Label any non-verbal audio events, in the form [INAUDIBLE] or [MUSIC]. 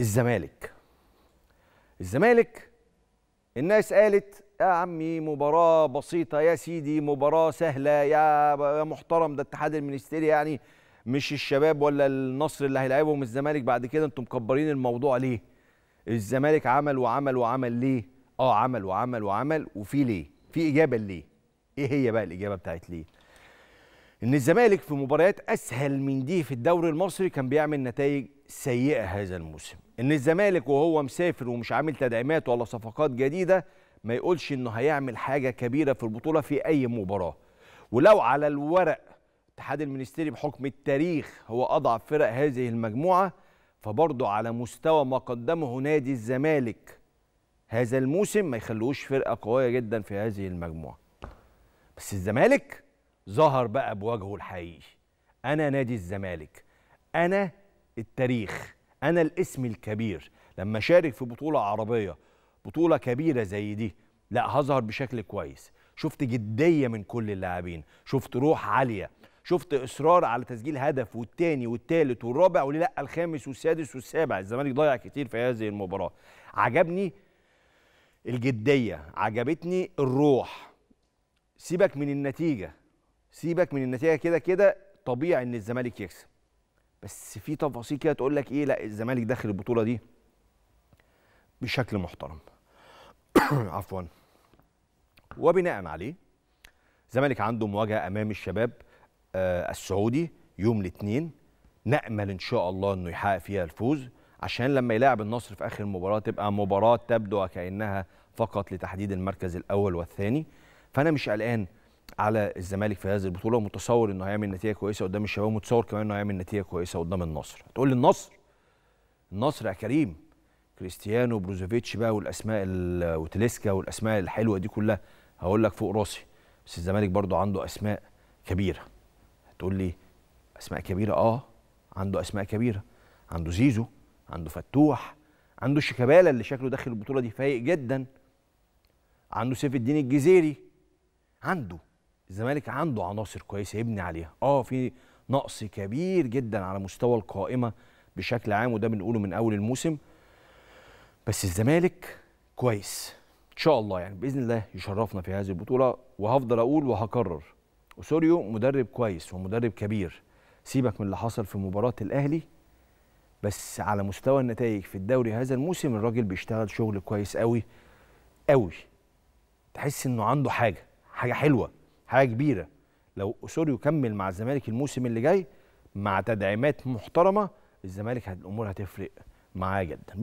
الزمالك الزمالك الناس قالت يا عمي مباراة بسيطة يا سيدي مباراة سهلة يا محترم ده اتحاد المينستيري يعني مش الشباب ولا النصر اللي هيلاعبهم الزمالك بعد كده انتم مكبرين الموضوع ليه؟ الزمالك عمل وعمل وعمل ليه؟ اه عمل وعمل وعمل وفي ليه؟ في اجابة ليه؟ ايه هي بقى الاجابة بتاعت ليه؟ ان الزمالك في مباريات اسهل من دي في الدوري المصري كان بيعمل نتائج سيئه هذا الموسم ان الزمالك وهو مسافر ومش عامل تدعيمات ولا صفقات جديده ما يقولش انه هيعمل حاجه كبيره في البطوله في اي مباراه ولو على الورق اتحاد المنستيري بحكم التاريخ هو اضعف فرق هذه المجموعه فبرضه على مستوى ما قدمه نادي الزمالك هذا الموسم ما يخلوش فرقه قويه جدا في هذه المجموعه بس الزمالك ظهر بقى بوجهه الحقيقي انا نادي الزمالك انا التاريخ انا الاسم الكبير لما شارك في بطوله عربيه بطوله كبيره زي دي لا هظهر بشكل كويس شفت جديه من كل اللاعبين شفت روح عاليه شفت اصرار على تسجيل هدف والتاني والتالت والرابع وليه لا الخامس والسادس والسابع الزمالك ضيع كتير في هذه المباراه عجبني الجديه عجبتني الروح سيبك من النتيجه سيبك من النتيجه كده كده طبيعي ان الزمالك يكسب بس في تفاصيل كده تقول لك ايه لا الزمالك داخل البطوله دي بشكل محترم [COUGHS] عفوا وبناء عليه الزمالك عنده مواجهه امام الشباب آه السعودي يوم الاثنين نامل ان شاء الله انه يحقق فيها الفوز عشان لما يلاعب النصر في اخر المباراه تبقى مباراه تبدو وكانها فقط لتحديد المركز الاول والثاني فانا مش قلقان على الزمالك في هذه البطوله ومتصور انه هيعمل نتيجه كويسه قدام الشباب ومتصور كمان انه هيعمل نتيجه كويسه قدام النصر هتقول لي النصر النصر يا كريم كريستيانو بروزوفيتش بقى والاسماء وتليسكا والاسماء الحلوه دي كلها هقول لك فوق راسي بس الزمالك برضو عنده اسماء كبيره هتقول لي اسماء كبيره اه عنده اسماء كبيره عنده زيزو عنده فتوح عنده شيكابالا اللي شكله داخل البطوله دي فايق جدا عنده سيف الدين الجزيري عنده الزمالك عنده عناصر كويسه يبني عليها اه في نقص كبير جدا على مستوى القائمه بشكل عام وده بنقوله من اول الموسم بس الزمالك كويس ان شاء الله يعني باذن الله يشرفنا في هذه البطوله وهفضل اقول وهكرر اسوريو مدرب كويس ومدرب كبير سيبك من اللي حصل في مباراه الاهلي بس على مستوى النتائج في الدوري هذا الموسم الراجل بيشتغل شغل كويس قوي قوي تحس انه عنده حاجه حاجه حلوه حاجه كبيره لو اسوريو كمل مع الزمالك الموسم اللي جاي مع تدعيمات محترمه الزمالك الامور هتفرق معاه جدا